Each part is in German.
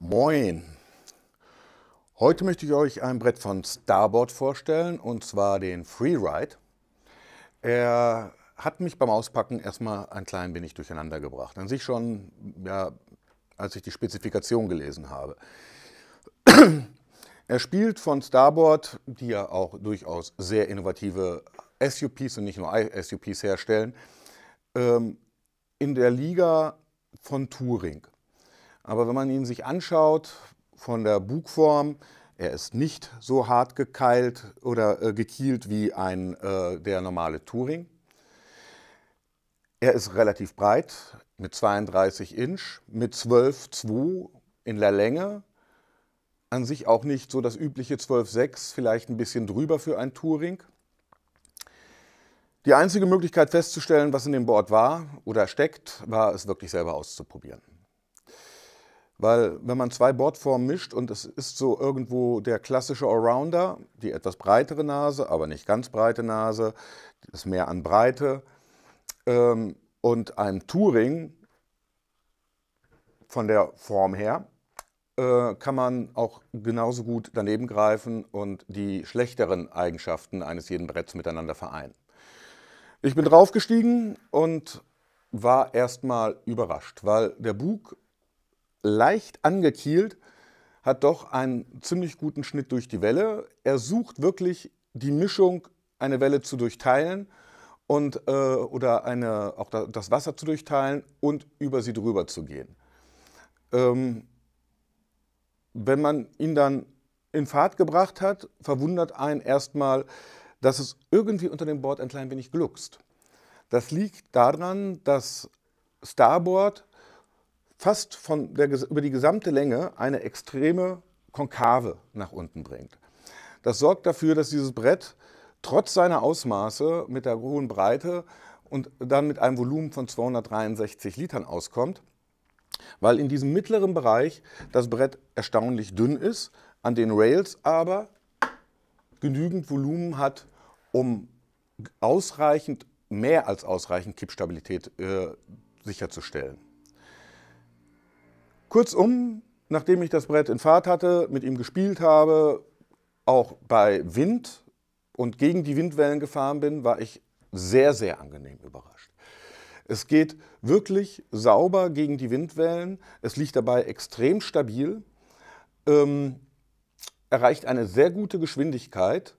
Moin! Heute möchte ich euch ein Brett von Starboard vorstellen und zwar den Freeride. Er hat mich beim Auspacken erstmal ein klein wenig durcheinander gebracht. An sich schon, ja, als ich die Spezifikation gelesen habe. er spielt von Starboard, die ja auch durchaus sehr innovative SUPs und nicht nur SUPs herstellen, ähm, in der Liga von Turing. Aber wenn man ihn sich anschaut, von der Bugform, er ist nicht so hart gekeilt oder äh, gekielt wie ein, äh, der normale Turing. Er ist relativ breit, mit 32 Inch, mit 12,2 in der Länge. An sich auch nicht so das übliche 12,6, vielleicht ein bisschen drüber für ein Touring. Die einzige Möglichkeit festzustellen, was in dem Board war oder steckt, war es wirklich selber auszuprobieren. Weil wenn man zwei Bordformen mischt und es ist so irgendwo der klassische Allrounder, die etwas breitere Nase, aber nicht ganz breite Nase, das mehr an Breite ähm, und ein Touring von der Form her, äh, kann man auch genauso gut daneben greifen und die schlechteren Eigenschaften eines jeden Bretts miteinander vereinen. Ich bin draufgestiegen und war erstmal überrascht, weil der Bug leicht angekielt hat doch einen ziemlich guten Schnitt durch die Welle. Er sucht wirklich die Mischung, eine Welle zu durchteilen und äh, oder eine, auch das Wasser zu durchteilen und über sie drüber zu gehen. Ähm, wenn man ihn dann in Fahrt gebracht hat, verwundert einen erstmal, dass es irgendwie unter dem Board ein klein wenig gluckst. Das liegt daran, dass Starboard fast von der, über die gesamte Länge eine extreme Konkave nach unten bringt. Das sorgt dafür, dass dieses Brett trotz seiner Ausmaße mit der hohen Breite und dann mit einem Volumen von 263 Litern auskommt, weil in diesem mittleren Bereich das Brett erstaunlich dünn ist, an den Rails aber genügend Volumen hat, um ausreichend, mehr als ausreichend Kippstabilität äh, sicherzustellen. Kurzum, nachdem ich das Brett in Fahrt hatte, mit ihm gespielt habe, auch bei Wind und gegen die Windwellen gefahren bin, war ich sehr, sehr angenehm überrascht. Es geht wirklich sauber gegen die Windwellen. Es liegt dabei extrem stabil, ähm, erreicht eine sehr gute Geschwindigkeit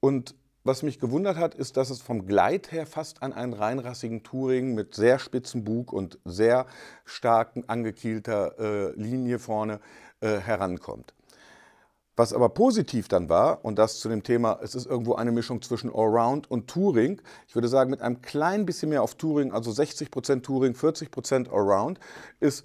und was mich gewundert hat, ist, dass es vom Gleit her fast an einen reinrassigen Touring mit sehr spitzen Bug und sehr starken angekielter äh, Linie vorne äh, herankommt. Was aber positiv dann war, und das zu dem Thema, es ist irgendwo eine Mischung zwischen Allround und Touring. Ich würde sagen, mit einem kleinen bisschen mehr auf Touring, also 60% Touring, 40% Allround, ist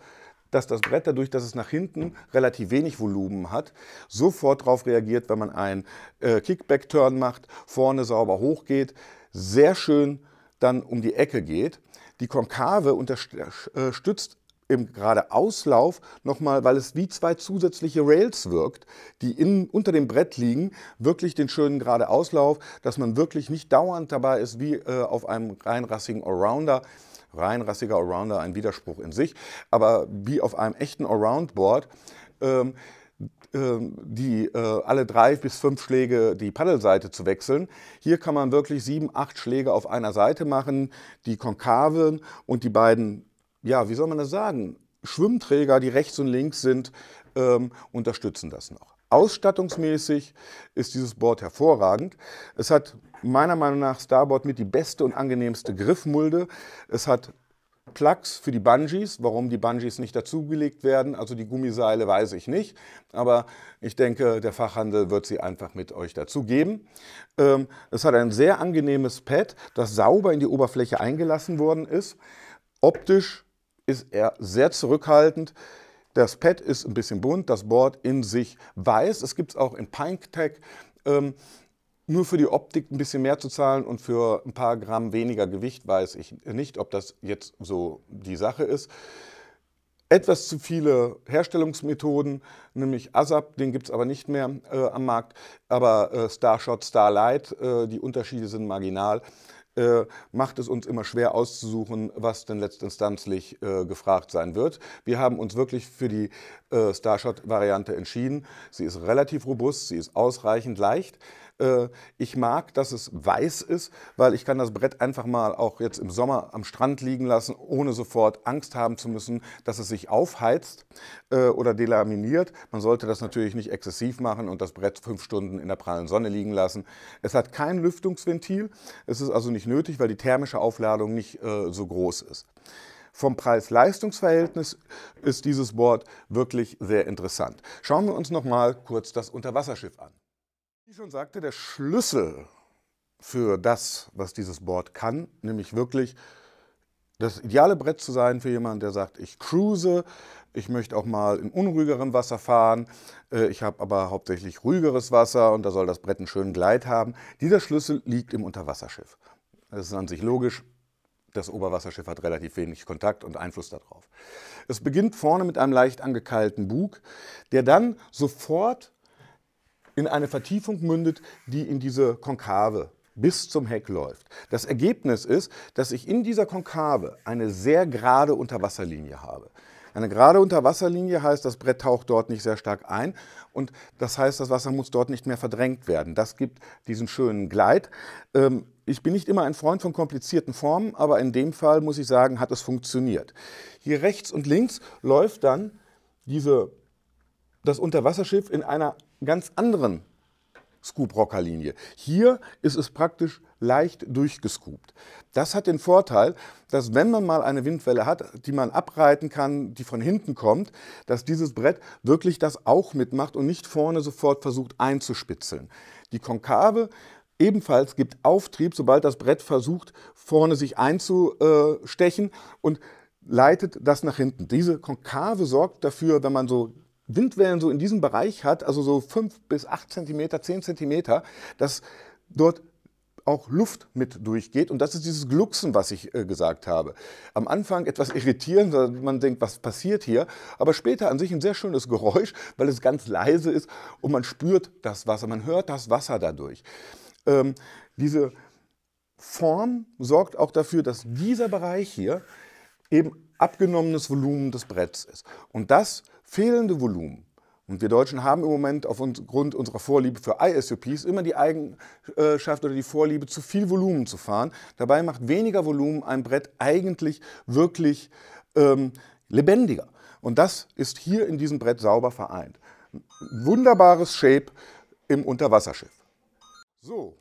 dass das Brett dadurch, dass es nach hinten relativ wenig Volumen hat, sofort darauf reagiert, wenn man einen äh, Kickback-Turn macht, vorne sauber hochgeht, sehr schön dann um die Ecke geht. Die Konkave unterstützt äh, im Geradeauslauf nochmal, weil es wie zwei zusätzliche Rails wirkt, die in, unter dem Brett liegen, wirklich den schönen Geradeauslauf, dass man wirklich nicht dauernd dabei ist wie äh, auf einem reinrassigen Allrounder reinrassiger Allrounder ein Widerspruch in sich. Aber wie auf einem echten Allroundboard, ähm, ähm, die äh, alle drei bis fünf Schläge die Paddelseite zu wechseln. Hier kann man wirklich sieben, acht Schläge auf einer Seite machen, die konkaven und die beiden, ja, wie soll man das sagen, Schwimmträger, die rechts und links sind, ähm, unterstützen das noch. Ausstattungsmäßig ist dieses Board hervorragend. Es hat meiner Meinung nach Starboard mit die beste und angenehmste Griffmulde. Es hat Plugs für die Bungees. Warum die Bungees nicht dazugelegt werden, also die Gummiseile, weiß ich nicht. Aber ich denke, der Fachhandel wird sie einfach mit euch dazugeben. Ähm, es hat ein sehr angenehmes Pad, das sauber in die Oberfläche eingelassen worden ist. Optisch ist er sehr zurückhaltend. Das Pad ist ein bisschen bunt, das Board in sich weiß. Es gibt es auch in PineTech. Ähm, nur für die Optik ein bisschen mehr zu zahlen und für ein paar Gramm weniger Gewicht weiß ich nicht, ob das jetzt so die Sache ist. Etwas zu viele Herstellungsmethoden, nämlich ASAP, den gibt es aber nicht mehr äh, am Markt, aber äh, Starshot, Starlight, äh, die Unterschiede sind marginal. Äh, macht es uns immer schwer auszusuchen, was denn letztinstanzlich äh, gefragt sein wird. Wir haben uns wirklich für die äh, Starshot-Variante entschieden. Sie ist relativ robust, sie ist ausreichend leicht. Äh, ich mag, dass es weiß ist, weil ich kann das Brett einfach mal auch jetzt im Sommer am Strand liegen lassen, ohne sofort Angst haben zu müssen, dass es sich aufheizt äh, oder delaminiert. Man sollte das natürlich nicht exzessiv machen und das Brett fünf Stunden in der prallen Sonne liegen lassen. Es hat kein Lüftungsventil. Es ist also nicht nötig, weil die thermische Aufladung nicht äh, so groß ist. Vom Preis-Leistungs-Verhältnis ist dieses Board wirklich sehr interessant. Schauen wir uns noch mal kurz das Unterwasserschiff an. Wie schon sagte, der Schlüssel für das, was dieses Board kann, nämlich wirklich das ideale Brett zu sein für jemanden, der sagt, ich cruise, ich möchte auch mal in unruhigerem Wasser fahren, äh, ich habe aber hauptsächlich ruhigeres Wasser und da soll das Brett einen schönen Gleit haben. Dieser Schlüssel liegt im Unterwasserschiff. Das ist an sich logisch. Das Oberwasserschiff hat relativ wenig Kontakt und Einfluss darauf. Es beginnt vorne mit einem leicht angekeilten Bug, der dann sofort in eine Vertiefung mündet, die in diese Konkave bis zum Heck läuft. Das Ergebnis ist, dass ich in dieser Konkave eine sehr gerade Unterwasserlinie habe. Eine gerade Unterwasserlinie heißt, das Brett taucht dort nicht sehr stark ein und das heißt, das Wasser muss dort nicht mehr verdrängt werden. Das gibt diesen schönen Gleit. Ähm, ich bin nicht immer ein Freund von komplizierten Formen, aber in dem Fall muss ich sagen, hat es funktioniert. Hier rechts und links läuft dann diese, das Unterwasserschiff in einer ganz anderen Scoop-Rockerlinie. Hier ist es praktisch leicht durchgescoopt. Das hat den Vorteil, dass wenn man mal eine Windwelle hat, die man abreiten kann, die von hinten kommt, dass dieses Brett wirklich das auch mitmacht und nicht vorne sofort versucht einzuspitzeln. Die Konkave ebenfalls gibt Auftrieb, sobald das Brett versucht, vorne sich einzustechen und leitet das nach hinten. Diese Konkave sorgt dafür, wenn man so Windwellen so in diesem Bereich hat, also so fünf bis acht Zentimeter, zehn Zentimeter, dass dort auch Luft mit durchgeht. Und das ist dieses Glucksen, was ich äh, gesagt habe. Am Anfang etwas irritierend, weil man denkt, was passiert hier? Aber später an sich ein sehr schönes Geräusch, weil es ganz leise ist und man spürt das Wasser, man hört das Wasser dadurch. Ähm, diese Form sorgt auch dafür, dass dieser Bereich hier eben abgenommenes Volumen des Bretts ist. Und das fehlende Volumen, und wir Deutschen haben im Moment aufgrund unserer Vorliebe für ISUPs immer die Eigenschaft oder die Vorliebe, zu viel Volumen zu fahren. Dabei macht weniger Volumen ein Brett eigentlich wirklich ähm, lebendiger. Und das ist hier in diesem Brett sauber vereint. Wunderbares Shape im Unterwasserschiff. So,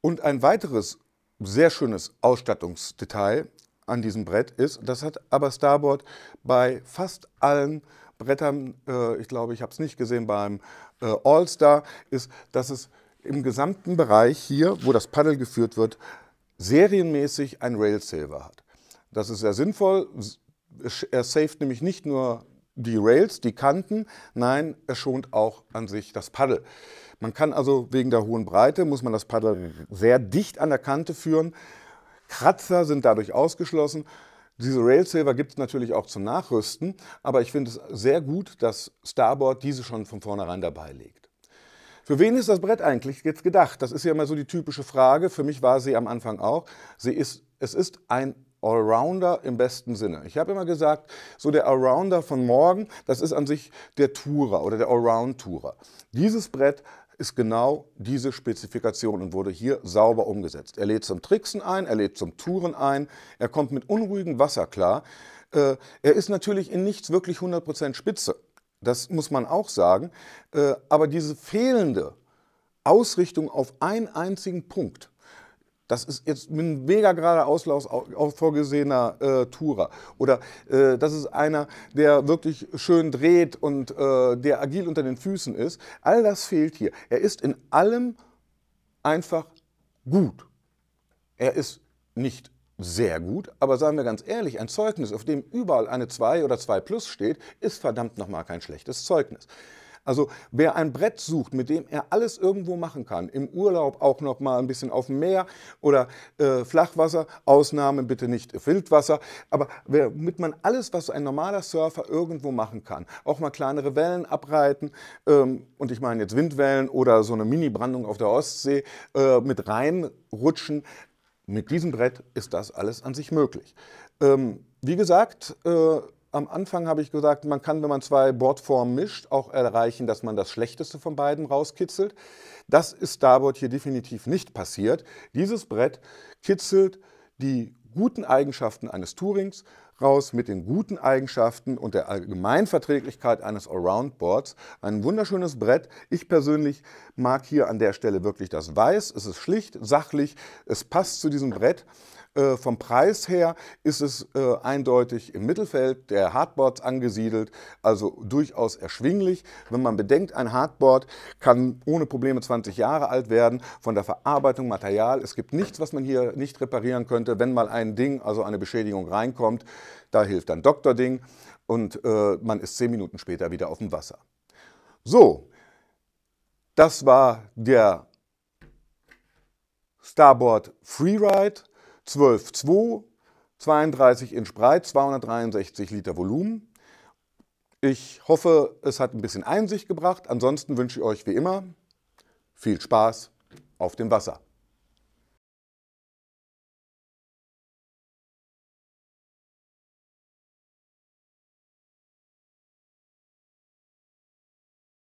und ein weiteres sehr schönes Ausstattungsdetail an diesem Brett ist. Das hat aber Starboard bei fast allen Brettern, äh, ich glaube, ich habe es nicht gesehen beim äh, All-Star, ist, dass es im gesamten Bereich hier, wo das Paddel geführt wird, serienmäßig ein Rail-Saver hat. Das ist sehr sinnvoll. Er saved nämlich nicht nur die Rails, die Kanten, nein, er schont auch an sich das Paddel. Man kann also wegen der hohen Breite, muss man das Paddel sehr dicht an der Kante führen. Kratzer sind dadurch ausgeschlossen. Diese Railsaver gibt es natürlich auch zum Nachrüsten, aber ich finde es sehr gut, dass Starboard diese schon von vornherein dabei legt. Für wen ist das Brett eigentlich jetzt gedacht? Das ist ja immer so die typische Frage. Für mich war sie am Anfang auch. Sie ist, es ist ein Allrounder im besten Sinne. Ich habe immer gesagt, so der Allrounder von morgen, das ist an sich der Tourer oder der Allround-Tourer. Dieses Brett ist genau diese Spezifikation und wurde hier sauber umgesetzt. Er lädt zum Tricksen ein, er lädt zum Touren ein, er kommt mit unruhigem Wasser klar. Äh, er ist natürlich in nichts wirklich 100% Spitze, das muss man auch sagen, äh, aber diese fehlende Ausrichtung auf einen einzigen Punkt, das ist jetzt ein mega gerader Auslauf vorgesehener äh, Tourer. Oder äh, das ist einer, der wirklich schön dreht und äh, der agil unter den Füßen ist. All das fehlt hier. Er ist in allem einfach gut. Er ist nicht sehr gut, aber sagen wir ganz ehrlich, ein Zeugnis, auf dem überall eine 2 oder 2 plus steht, ist verdammt nochmal kein schlechtes Zeugnis. Also wer ein Brett sucht, mit dem er alles irgendwo machen kann, im Urlaub auch noch mal ein bisschen auf dem Meer oder äh, Flachwasser, Ausnahmen bitte nicht Wildwasser, aber wer, mit man alles, was ein normaler Surfer irgendwo machen kann, auch mal kleinere Wellen abreiten ähm, und ich meine jetzt Windwellen oder so eine Mini-Brandung auf der Ostsee äh, mit reinrutschen, mit diesem Brett ist das alles an sich möglich. Ähm, wie gesagt, äh, am Anfang habe ich gesagt, man kann, wenn man zwei Bordformen mischt, auch erreichen, dass man das Schlechteste von beiden rauskitzelt. Das ist Starboard hier definitiv nicht passiert. Dieses Brett kitzelt die guten Eigenschaften eines Tourings raus mit den guten Eigenschaften und der Allgemeinverträglichkeit eines Allround-Boards. Ein wunderschönes Brett. Ich persönlich mag hier an der Stelle wirklich das Weiß. Es ist schlicht, sachlich, es passt zu diesem Brett. Äh, vom Preis her ist es äh, eindeutig im Mittelfeld der Hardboards angesiedelt, also durchaus erschwinglich. Wenn man bedenkt, ein Hardboard kann ohne Probleme 20 Jahre alt werden, von der Verarbeitung Material. Es gibt nichts, was man hier nicht reparieren könnte, wenn mal ein Ding, also eine Beschädigung reinkommt. Da hilft dann Dr. Ding und äh, man ist 10 Minuten später wieder auf dem Wasser. So, das war der Starboard Freeride. 12,2, 32 Inch breit, 263 Liter Volumen. Ich hoffe, es hat ein bisschen Einsicht gebracht. Ansonsten wünsche ich euch wie immer viel Spaß auf dem Wasser.